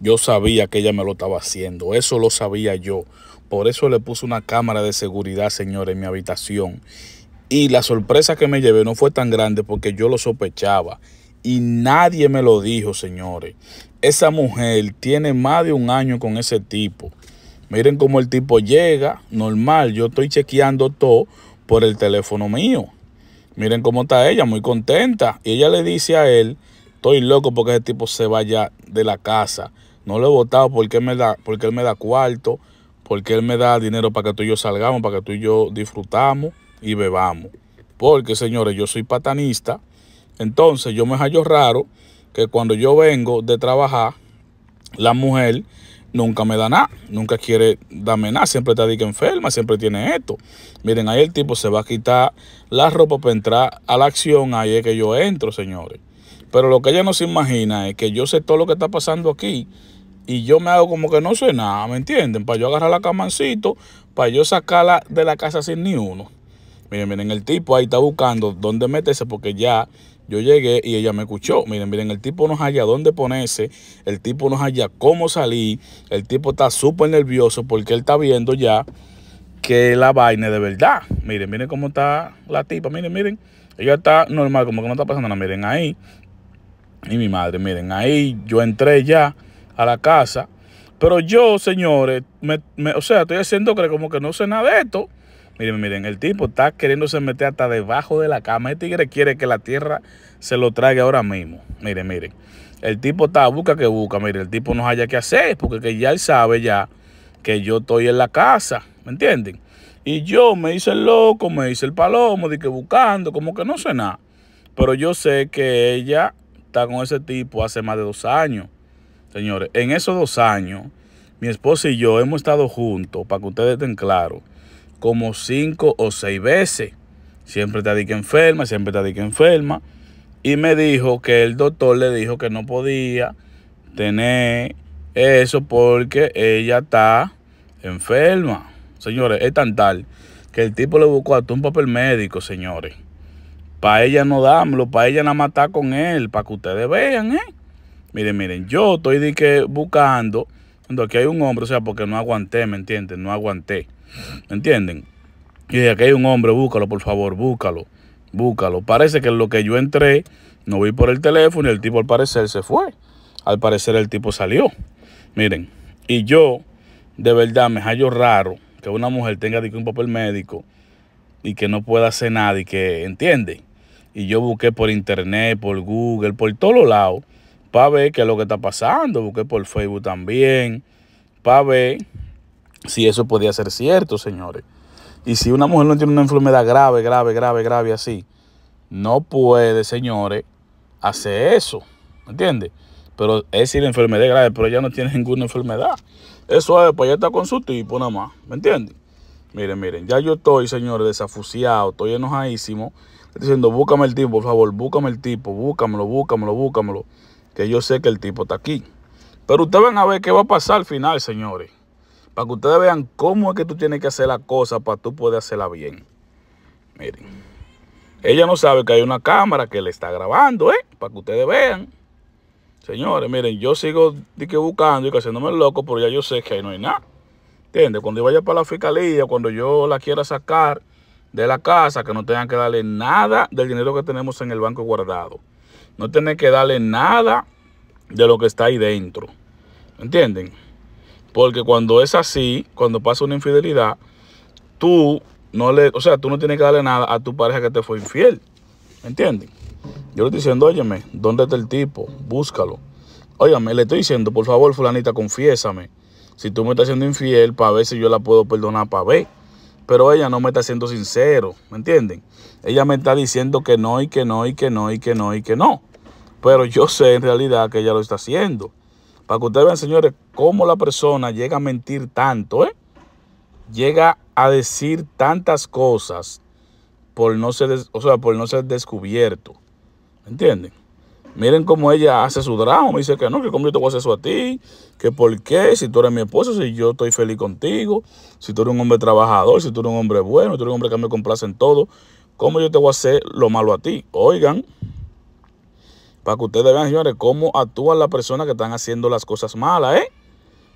Yo sabía que ella me lo estaba haciendo, eso lo sabía yo. Por eso le puse una cámara de seguridad, señores, en mi habitación. Y la sorpresa que me llevé no fue tan grande porque yo lo sospechaba. Y nadie me lo dijo, señores. Esa mujer tiene más de un año con ese tipo. Miren cómo el tipo llega, normal. Yo estoy chequeando todo por el teléfono mío. Miren cómo está ella, muy contenta. Y ella le dice a él, estoy loco porque ese tipo se vaya de la casa. No lo he votado porque él me da, porque él me da cuarto, porque él me da dinero para que tú y yo salgamos, para que tú y yo disfrutamos y bebamos. Porque, señores, yo soy patanista. Entonces, yo me hallo raro que cuando yo vengo de trabajar, la mujer nunca me da nada, nunca quiere darme nada, siempre está que enferma, siempre tiene esto. Miren, ahí el tipo se va a quitar la ropa para entrar a la acción, ahí es que yo entro, señores. Pero lo que ella no se imagina es que yo sé todo lo que está pasando aquí y yo me hago como que no sé nada, ¿me entienden? Para yo agarrar la camancito, para yo sacarla de la casa sin ni uno. Miren, miren, el tipo ahí está buscando dónde meterse porque ya yo llegué y ella me escuchó. Miren, miren, el tipo no halla dónde ponerse, el tipo no halla cómo salir, el tipo está súper nervioso porque él está viendo ya que la vaina de verdad. Miren, miren cómo está la tipa, miren, miren. Ella está normal, como que no está pasando nada. Miren ahí. Y mi madre, miren, ahí yo entré ya a la casa. Pero yo, señores, me, o sea, estoy haciendo que como que no sé nada de esto. Miren, miren, el tipo está queriéndose meter hasta debajo de la cama. El este tigre quiere que la tierra se lo traiga ahora mismo. Miren, miren. El tipo está, busca que busca. Miren, el tipo no haya que hacer porque que ya él sabe ya que yo estoy en la casa. ¿Me entienden? Y yo me hice el loco, me hice el palomo, de que buscando, como que no sé nada. Pero yo sé que ella está con ese tipo hace más de dos años. Señores, en esos dos años, mi esposa y yo hemos estado juntos, para que ustedes estén claros, como cinco o seis veces. Siempre está que enferma, siempre está que enferma. Y me dijo que el doctor le dijo que no podía tener eso porque ella está enferma. Señores, es tan tal que el tipo le buscó hasta un papel médico, señores. Para ella no dámelo, para ella nada matar con él, para que ustedes vean, ¿eh? Miren, miren, yo estoy buscando cuando aquí hay un hombre, o sea, porque no aguanté, ¿me entienden? No aguanté, ¿me entienden? Y dije aquí hay un hombre, búscalo, por favor, búscalo, búscalo. Parece que lo que yo entré, no vi por el teléfono y el tipo al parecer se fue. Al parecer el tipo salió. Miren, y yo de verdad me hallo raro que una mujer tenga de un papel médico y que no pueda hacer nada y que entiende. Y yo busqué por internet, por Google, por todos lados para ver qué es lo que está pasando. Busqué por Facebook también para ver si eso podía ser cierto, señores. Y si una mujer no tiene una enfermedad grave, grave, grave, grave así, no puede, señores, hacer eso. ¿Me entiendes? Pero es si la enfermedad es grave, pero ella no tiene ninguna enfermedad. Eso es, pues ella está con su tipo nada más. ¿Me entiendes? Miren, miren, ya yo estoy, señores, desafuciado, estoy enojadísimo. Estoy diciendo, búscame el tipo, por favor, búscame el tipo, búscamelo, búscamelo, búscamelo que yo sé que el tipo está aquí. Pero ustedes van a ver qué va a pasar al final, señores. Para que ustedes vean cómo es que tú tienes que hacer la cosa para tú poder hacerla bien. Miren. Ella no sabe que hay una cámara que le está grabando, ¿eh? Para que ustedes vean. Señores, miren, yo sigo buscando y que haciéndome loco, pero ya yo sé que ahí no hay nada. ¿Entiendes? Cuando yo vaya para la fiscalía, cuando yo la quiera sacar de la casa, que no tengan que darle nada del dinero que tenemos en el banco guardado. No tener que darle nada de lo que está ahí dentro. ¿Entienden? Porque cuando es así, cuando pasa una infidelidad, tú no le, o sea, tú no tienes que darle nada a tu pareja que te fue infiel. ¿Entienden? Yo le estoy diciendo, óyeme, ¿dónde está el tipo? Búscalo. Óyeme, le estoy diciendo, por favor, fulanita, confiésame. Si tú me estás siendo infiel, para ver si yo la puedo perdonar, para ver. Pero ella no me está siendo sincero, ¿me entienden? Ella me está diciendo que no y que no y que no y que no y que no. Pero yo sé en realidad que ella lo está haciendo. Para que ustedes vean, señores, cómo la persona llega a mentir tanto, ¿eh? Llega a decir tantas cosas por no ser, o sea, por no ser descubierto. ¿Entienden? Miren cómo ella hace su drama. Me dice que no, que cómo yo te voy a hacer eso a ti, que por qué, si tú eres mi esposo, si yo estoy feliz contigo, si tú eres un hombre trabajador, si tú eres un hombre bueno, si tú eres un hombre que me complace en todo, cómo yo te voy a hacer lo malo a ti. Oigan. Para que ustedes vean, señores, cómo actúan las personas que están haciendo las cosas malas, ¿eh?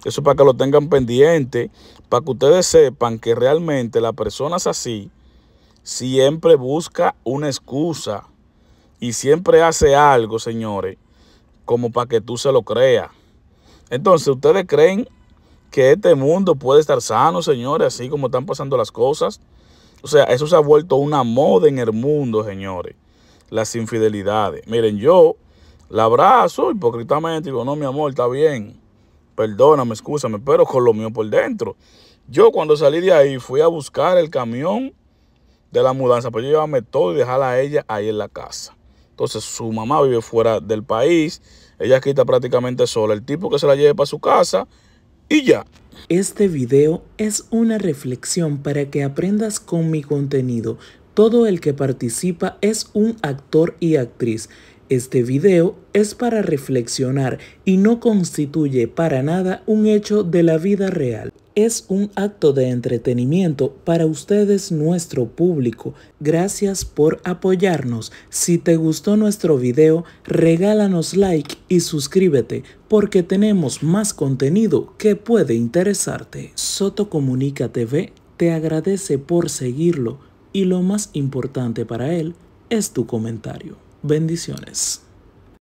Eso para que lo tengan pendiente, para que ustedes sepan que realmente la persona es así siempre busca una excusa y siempre hace algo, señores, como para que tú se lo creas. Entonces, ustedes creen que este mundo puede estar sano, señores, así como están pasando las cosas. O sea, eso se ha vuelto una moda en el mundo, señores las infidelidades. Miren, yo la abrazo hipócritamente digo, no, mi amor, está bien. Perdóname, escúchame, pero con lo mío por dentro. Yo cuando salí de ahí fui a buscar el camión de la mudanza para pues yo llevarme todo y dejarla a ella ahí en la casa. Entonces su mamá vive fuera del país, ella quita prácticamente sola. El tipo que se la lleve para su casa y ya. Este video es una reflexión para que aprendas con mi contenido. Todo el que participa es un actor y actriz. Este video es para reflexionar y no constituye para nada un hecho de la vida real. Es un acto de entretenimiento para ustedes nuestro público. Gracias por apoyarnos. Si te gustó nuestro video, regálanos like y suscríbete porque tenemos más contenido que puede interesarte. Soto Comunica TV te agradece por seguirlo y lo más importante para él es tu comentario. Bendiciones.